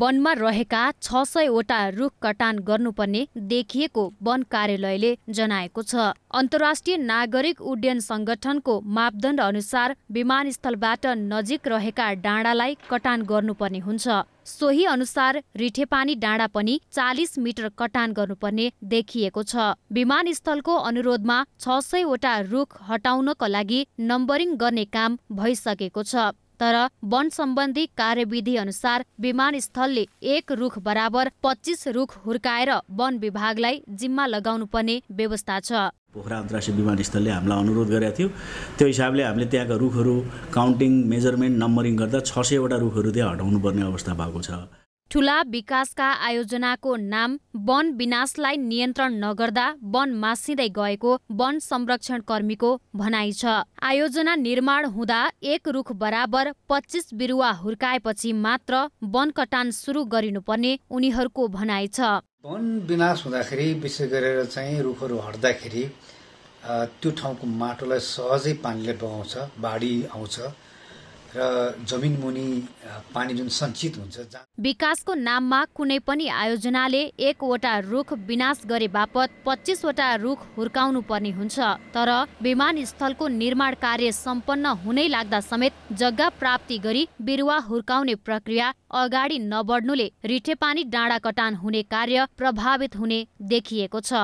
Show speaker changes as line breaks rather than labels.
वनमा रहेका छ सयवटा रुख कटान गर्नुपर्ने देखिएको वन कार्यालयले जनाएको छ अन्तर्राष्ट्रिय नागरिक उड्डयन सङ्गठनको मापदण्ड अनुसार विमानस्थलबाट नजिक रहेका डाँडालाई कटान गर्नुपर्ने हुन्छ सोही अनुसार रिठेपानी डाँडा पनि चालिस मिटर कटान गर्नुपर्ने देखिएको छ विमानस्थलको अनुरोधमा छ सयवटा रुख हटाउनका लागि नम्बरिङ गर्ने काम भइसकेको छ तर वन सम्बन्धी कार्यविधि अनुसार विमानस्थलले एक रुख बराबर पच्चिस रुख हुर्काएर वन विभागलाई जिम्मा लगाउनु पर्ने व्यवस्था छ
पोखरा अन्तर्राष्ट्रिय विमानस्थलले हामीलाई अनुरोध गरेका थियो त्यो हिसाबले हामीले त्यहाँका रुखहरू काउन्टिङ मेजरमेन्ट नम्बरिङ गर्दा छ सयवटा रुखहरू त्यहाँ हटाउनु पर्ने अवस्था भएको छ
ठुला विकासका आयोजनाको नाम वन विनाशलाई नियन्त्रण नगर्दा वन मासिँदै गएको वन संरक्षण कर्मीको भनाइ छ आयोजना निर्माण हुँदा एक रुख बराबर पच्चिस बिरुवा हुर्काएपछि मात्र वन कटान सुरु गरिनुपर्ने उनीहरूको भनाइ छ वन
विनाश हुँदाखेरि विशेष गरेर चाहिँ रुखहरू हट्दाखेरि त्यो ठाउँको माटोलाई सहजै पानीले बगाउँछ बाढी आउँछ मुनि पानी जुन सञ्चित हुन्छ
विकासको नाममा कुनै पनि आयोजनाले एकवटा रुख विनाश गरे बापत पच्चिसवटा रुख हुर्काउनु पर्ने हुन्छ तर विमानस्थलको निर्माण कार्य सम्पन्न हुनै लाग्दा समेत जग्गा प्राप्ति गरी बिरुवा हुर्काउने प्रक्रिया अगाडि नबढ्नुले रिठेपानी डाँडा कटान हुने कार्य प्रभावित हुने देखिएको छ